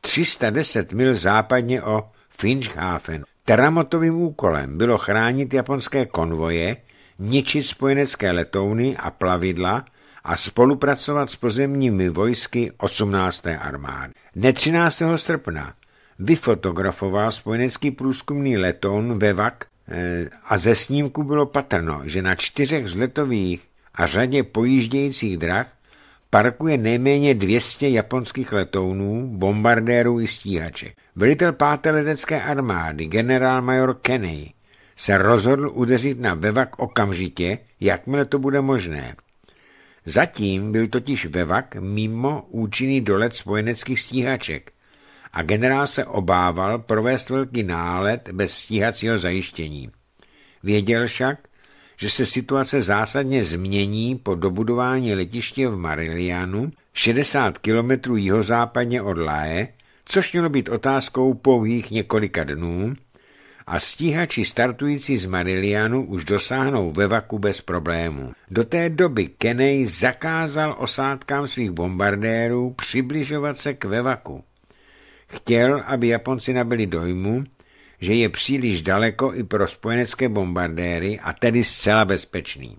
310 mil západně o Finchhafen. Teramotovým úkolem bylo chránit japonské konvoje, ničit spojenecké letouny a plavidla a spolupracovat s pozemními vojsky 18. armády. Dne 13. srpna vyfotografoval spojenecký průzkumný letoun Vevak eh, a ze snímku bylo patrno, že na čtyřech z letových a řadě pojíždějících drah parkuje nejméně 200 japonských letounů, bombardérů i stíhaček. Velitel páté letecké armády, generálmajor Kenney, se rozhodl udeřit na Vevak okamžitě, jakmile to bude možné. Zatím byl totiž Vevak mimo účinný dolet spojeneckých stíhaček a generál se obával provést velký nálet bez stíhacího zajištění. Věděl však, že se situace zásadně změní po dobudování letiště v Marilianu 60 kilometrů jihozápadně od Lae, což mělo být otázkou pouhých několika dnů, a stíhači startující z Marilianu už dosáhnou ve vaku bez problému. Do té doby Kenny zakázal osádkám svých bombardérů přibližovat se k vevaku. Chtěl, aby Japonci nabili dojmu, že je příliš daleko i pro spojenecké bombardéry a tedy zcela bezpečný.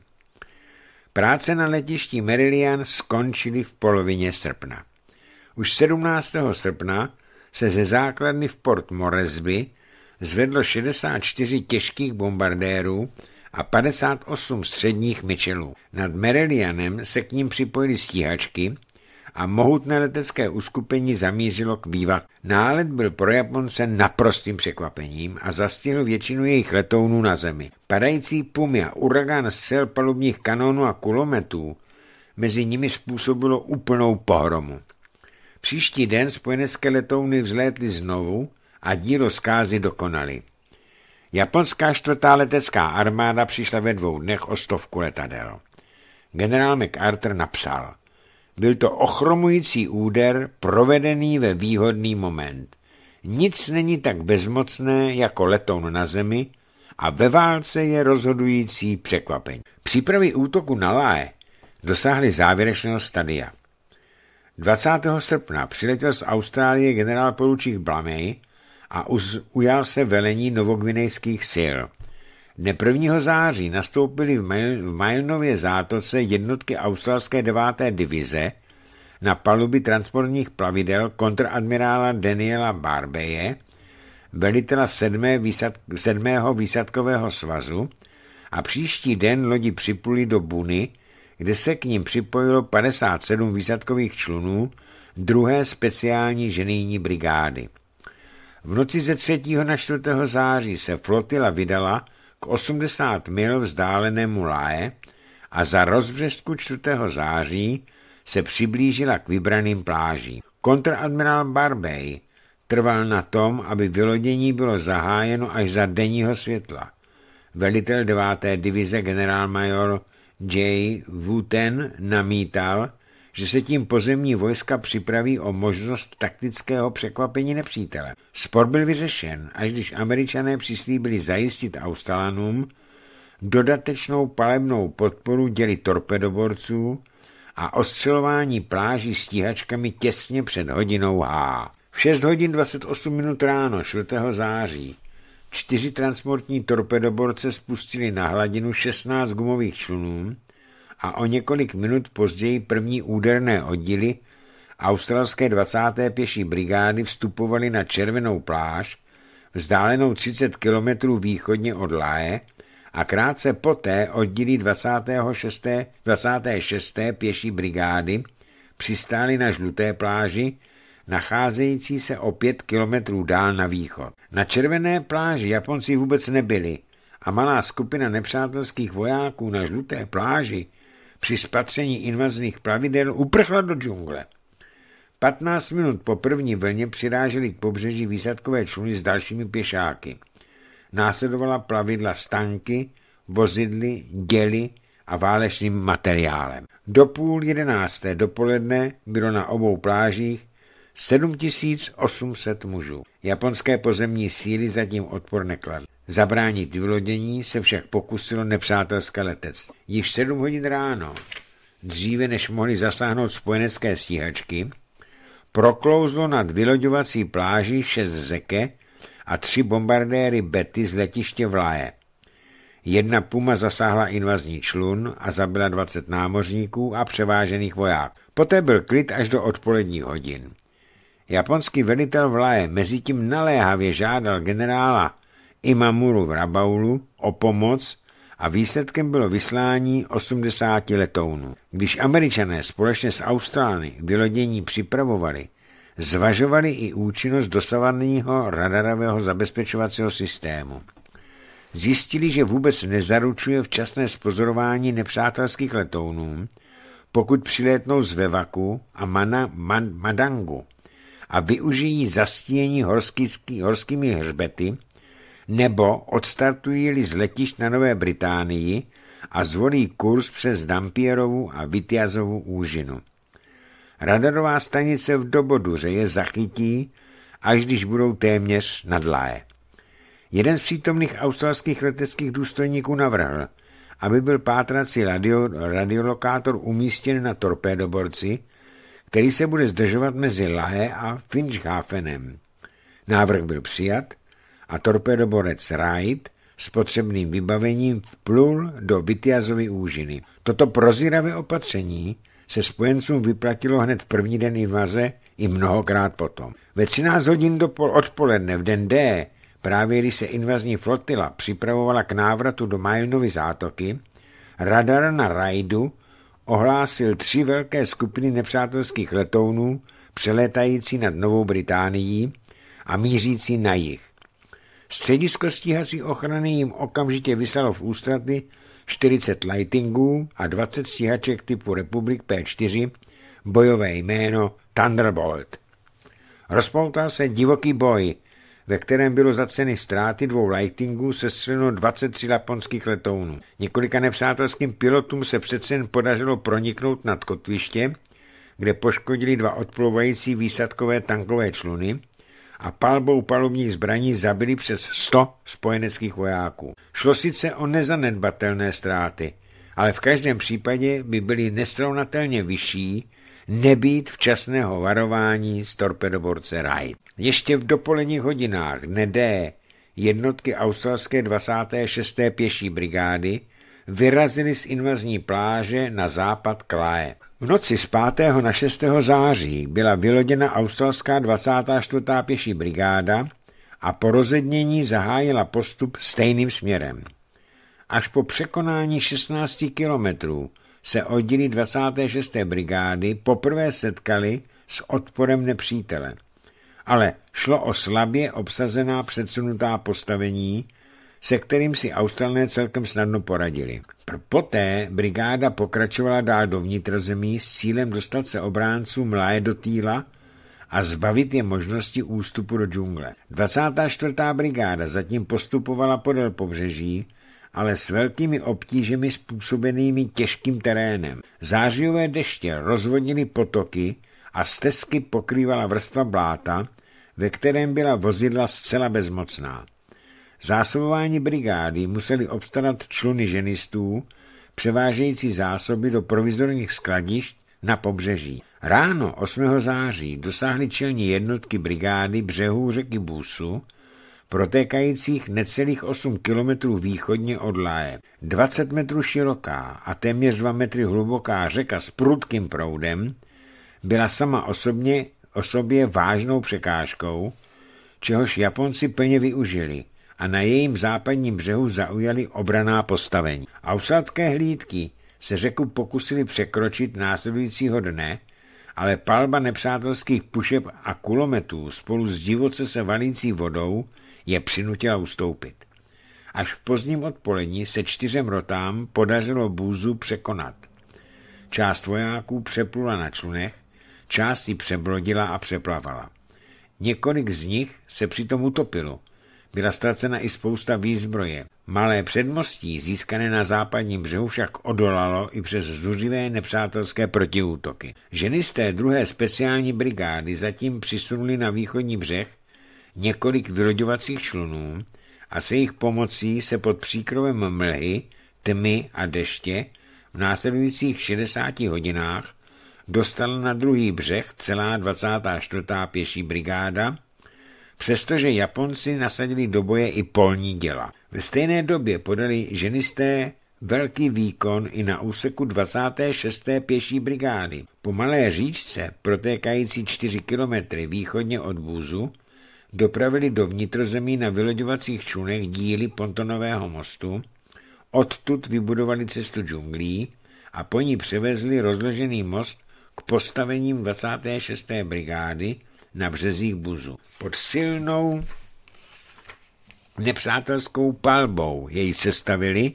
Práce na letišti Meridian skončily v polovině srpna. Už 17. srpna se ze základny v Port Moresby zvedlo 64 těžkých bombardérů a 58 středních myčelů. Nad Meridianem se k ním připojily stíhačky, a mohutné letecké uskupení zamířilo k vývat. Nálet byl pro Japonce naprostým překvapením a zastihl většinu jejich letounů na zemi. Padající pumy a uragán střel palubních kanónů a kulometů mezi nimi způsobilo úplnou pohromu. Příští den spojenecké letouny vzlétly znovu a dílo zkázy dokonali. Japonská čtvrtá letecká armáda přišla ve dvou dnech o stovku letadel. Generál MacArthur napsal – byl to ochromující úder provedený ve výhodný moment. Nic není tak bezmocné jako letoun na zemi a ve válce je rozhodující překvapení. Přípravy útoku na Lae dosáhly závěrečného stadia. 20. srpna přiletěl z Austrálie generál poručík Blamey a ujal se velení novogvinejských sil – Dne 1. září nastoupily v Majonově zátoce jednotky australské 9. divize na paluby transportních plavidel kontradmirála Daniela Barbeje, velitela 7. Výsad, 7. výsadkového svazu a příští den lodi připuli do Buny, kde se k ním připojilo 57 výsadkových člunů druhé speciální ženýní brigády. V noci ze 3. na 4. září se flotila vydala k 80 mil vzdálenému Lae a za rozbřestku 4. září se přiblížila k vybraným plážím. Kontradmirál Barbej trval na tom, aby vylodění bylo zahájeno až za denního světla. Velitel 9. divize generálmajor J. Wooten namítal, že se tím pozemní vojska připraví o možnost taktického překvapení nepřítele. Spor byl vyřešen, až když američané přislíbili zajistit Australanům dodatečnou palebnou podporu děli torpedoborců a ostřelování pláží stíhačkami těsně před hodinou H. V 6 hodin 28 minut ráno 4. září čtyři transportní torpedoborce spustili na hladinu 16 gumových člunů a o několik minut později první úderné oddíly australské 20. pěší brigády vstupovaly na červenou pláž, vzdálenou 30 kilometrů východně od Laje, a krátce poté oddíly 26. 26. pěší brigády přistály na žluté pláži, nacházející se o 5 kilometrů dál na východ. Na červené pláži Japonci vůbec nebyli a malá skupina nepřátelských vojáků na žluté pláži při spatření invazních plavidel uprchla do džungle. 15 minut po první vlně přiráželi k pobřeží výsadkové čluny s dalšími pěšáky. Následovala plavidla s tanky, vozidly, děly a válečným materiálem. Do půl jedenácté dopoledne bylo na obou plážích 7800 mužů. Japonské pozemní síly zatím odpor nekladly. Zabránit vylodění se však pokusilo nepřátelské letectvo. Již sedm hodin ráno, dříve než mohli zasáhnout spojenecké stíhačky, proklouzlo nad vyloďovací pláží šest zeke a tři bombardéry Betty z letiště Vláje. Jedna puma zasáhla invazní člun a zabila 20 námořníků a převážených vojáků. Poté byl klid až do odpoledních hodin. Japonský velitel Vlaje mezitím naléhavě žádal generála imamuru v Rabaulu o pomoc a výsledkem bylo vyslání 80 letounů. Když američané společně s Austrány vylodění připravovali, zvažovali i účinnost dosavadního radarového zabezpečovacího systému. Zjistili, že vůbec nezaručuje včasné spozorování nepřátelských letounů, pokud přilétnou z Vevaku a Mana, Man, Madangu a využijí zastíjení horský, horskými hřbety, nebo odstartují-li z letišť na Nové Británii a zvolí kurz přes Dampierovu a Vityazovu úžinu. Radarová stanice v Doboduře je zachytí, až když budou téměř nadláje. Jeden z přítomných australských leteckých důstojníků navrhl, aby byl pátrací radio, radiolokátor umístěn na torpédoborci, který se bude zdržovat mezi Lahe a Finchhafenem. Návrh byl přijat a torpedoborec Wright s potřebným vybavením vplul do Vityazovy úžiny. Toto prozíravé opatření se spojencům vyplatilo hned v první den invaze i mnohokrát potom. Ve 13 hodin do pol odpoledne v den D, právě když se invazní flotila připravovala k návratu do Majnovy zátoky, radar na Rajdu ohlásil tři velké skupiny nepřátelských letounů přelétající nad Novou Británií a mířící na jih. Středisko stíhací ochrany jim okamžitě vyslalo v ústraty 40 lightingů a 20 stíhaček typu Republik P4, bojové jméno Thunderbolt. Rozpoutal se divoký boj, ve kterém bylo za ceny ztráty dvou lightingů sestřeno 23 laponských letounů. Několika nepřátelským pilotům se přece jen podařilo proniknout nad kotviště, kde poškodili dva odplouvající výsadkové tankové čluny a palbou palubních zbraní zabili přes 100 spojeneckých vojáků. Šlo sice o nezanedbatelné ztráty, ale v každém případě by byly nesrovnatelně vyšší, nebýt včasného varování z torpedoborce Wright. Ještě v dopoledních hodinách nedé jednotky australské 26. pěší brigády vyrazily z invazní pláže na západ Kláje. V noci z 5. na 6. září byla vyloděna australská 24. pěší brigáda a po rozednění zahájila postup stejným směrem. Až po překonání 16 kilometrů se oddíly 26. brigády poprvé setkali s odporem nepřítele. Ale šlo o slabě obsazená předsunutá postavení, se kterým si Australané celkem snadno poradili. Poté brigáda pokračovala dál do vnitrozemí s cílem dostat se obránců Laje do Týla a zbavit je možnosti ústupu do džungle. 24. brigáda zatím postupovala podél pobřeží, ale s velkými obtížemi způsobenými těžkým terénem. Zářijové deště rozvodnily potoky a stezky pokrývala vrstva bláta, ve kterém byla vozidla zcela bezmocná. Zásobování brigády museli obstarat čluny ženistů, převážející zásoby do provizorních skladišť na pobřeží. Ráno 8. září dosáhly čelní jednotky brigády břehů řeky Busu, protékajících necelých 8 kilometrů východně od Laje. 20 metrů široká a téměř 2 metry hluboká řeka s prudkým proudem byla sama osobně, osobě vážnou překážkou, čehož Japonci plně využili – a na jejím západním břehu zaujali obraná postavení. Ausátské hlídky se řeku pokusili překročit následujícího dne, ale palba nepřátelských pušeb a kulometů spolu s divoce se valící vodou je přinutila ustoupit. Až v pozdním odpolední se čtyřem rotám podařilo bůzu překonat. Část vojáků přeplula na člunech, část ji přeblodila a přeplavala. Několik z nich se přitom utopilo byla ztracena i spousta výzbroje. Malé předmostí, získané na západním břehu, však odolalo i přes zuřivé nepřátelské protiútoky. Ženy z té druhé speciální brigády zatím přisunuli na východní břeh několik vyloďovacích člunů a se jejich pomocí se pod příkrovem mlhy, tmy a deště v následujících 60 hodinách dostala na druhý břeh celá 24. pěší brigáda přestože Japonci nasadili do boje i polní děla. Ve stejné době podali ženisté velký výkon i na úseku 26. pěší brigády. Po malé říčce, protékající 4 kilometry východně od Bůzu, dopravili do vnitrozemí na vyloďovacích čunech díly pontonového mostu, odtud vybudovali cestu džunglí a po ní převezli rozložený most k postavením 26. brigády na březích Buzu. Pod silnou nepřátelskou palbou jej sestavili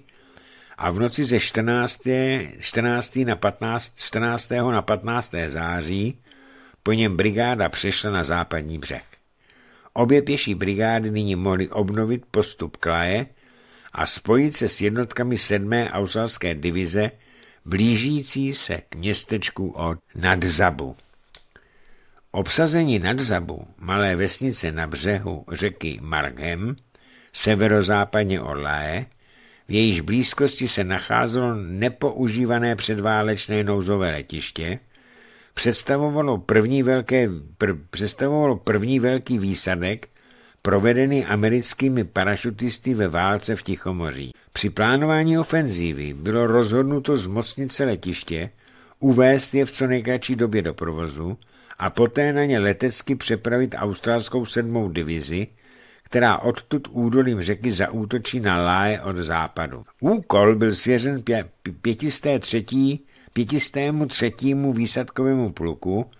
a v noci ze 14. 14. na 15. 14. na 15. září po něm brigáda přešla na západní břeh. Obě pěší brigády nyní mohly obnovit postup Klaje a spojit se s jednotkami 7. australské divize blížící se k městečku od Nadzabu. Obsazení Nadzabu, malé vesnice na břehu řeky Margem severozápadně od v jejíž blízkosti se nacházelo nepoužívané předválečné nouzové letiště, představovalo první, velké, pr, představovalo první velký výsadek provedený americkými parašutisty ve válce v Tichomoří. Při plánování ofenzívy bylo rozhodnuto zmocnit se letiště, uvést je v co nejkratší době do provozu, a poté na ně letecky přepravit australskou sedmou divizi, která odtud údolím řeky zaútočí na láje od západu. Úkol byl svěřen pě- pětisté třetí, pětistému třetímu výsadkovému pluku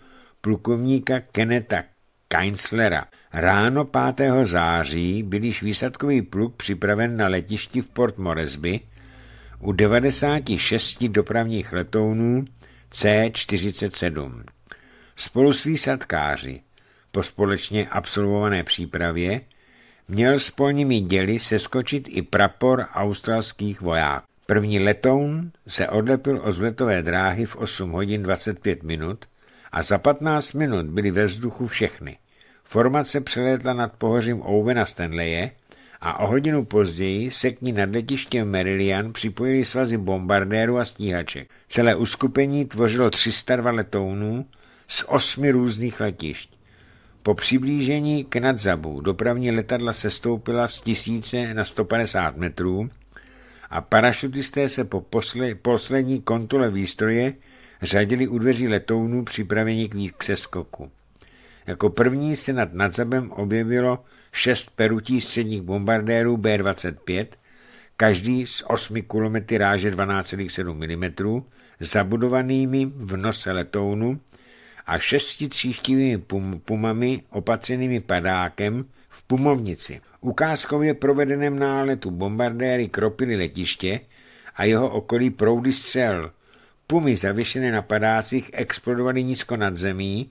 plukovníka Keneta Kainslera. Ráno 5. září byl již výsadkový pluk připraven na letišti v Port Moresby u 96 dopravních letounů C-47. Spolu s výsadkáři po společně absolvované přípravě měl s polními děli seskočit i prapor australských vojáků. První letoun se odlepil od vzletové dráhy v 8 hodin 25 minut a za 15 minut byly ve vzduchu všechny. Formace přelétla nad pohořím Owena Stanleye a o hodinu později se k ní nad letištěm Merillian připojili svazy bombardérů a stíhaček. Celé uskupení tvořilo 302 letounů z osmi různých letišť. Po přiblížení k nadzabu dopravní letadla se stoupila z tisíce na 150 metrů a parašutisté se po posle, poslední kontrole výstroje řadili u dveří letounů připravení k, k seskoku. Jako první se nad nadzabem objevilo šest perutí středních bombardérů B-25, každý s 8 km ráže 12,7 mm, zabudovanými v nose letounu, a šesti tříštivými pum, pumami opatřenými padákem v Pumovnici. Ukázkově provedeném náletu bombardéry kropily letiště a jeho okolí proudy střel. Pumy zavěšené na padácích explodovaly nízko nad zemí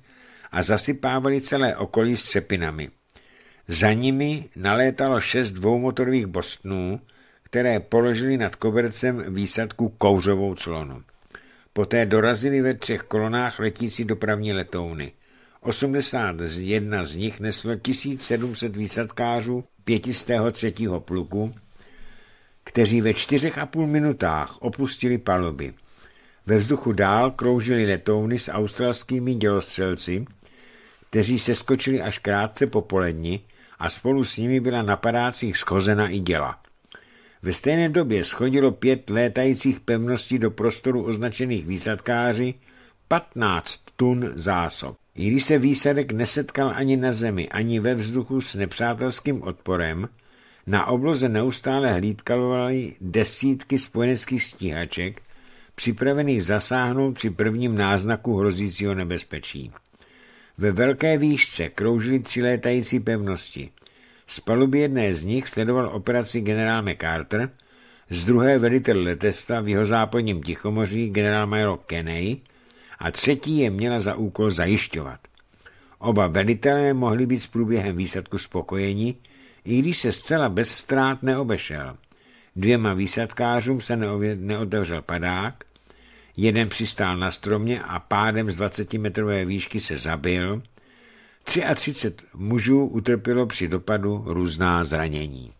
a zasypávaly celé okolí s cepinami. Za nimi nalétalo šest dvoumotorových bostnů, které položili nad kobercem výsadku kouřovou clonu. Poté dorazili ve třech kolonách letící dopravní letouny. 81 z nich neslo 1700 výsadkářů 503. pluku, kteří ve čtyřech a půl minutách opustili paluby. Ve vzduchu dál kroužily letouny s australskými dělostřelci, kteří se skočili až krátce po poledni a spolu s nimi byla na padácích schozena i děla. Ve stejné době schodilo pět létajících pevností do prostoru označených výsadkáři 15 tun zásob. I když se výsadek nesetkal ani na zemi, ani ve vzduchu s nepřátelským odporem, na obloze neustále hlídkalovaly desítky spojeneckých stíhaček, připravených zasáhnout při prvním náznaku hrozícího nebezpečí. Ve velké výšce kroužily tři létající pevnosti – z paluby jedné z nich sledoval operaci generál MacArthur, z druhé velitel letectva v západním Tichomoří generál major Kenney a třetí je měla za úkol zajišťovat. Oba velitelé mohli být s průběhem výsadku spokojeni, i když se zcela bez ztrát neobešel. Dvěma výsadkářům se neotevřel padák, jeden přistál na stromě a pádem z 20-metrové výšky se zabil – 33 mužů utrpělo při dopadu různá zranění.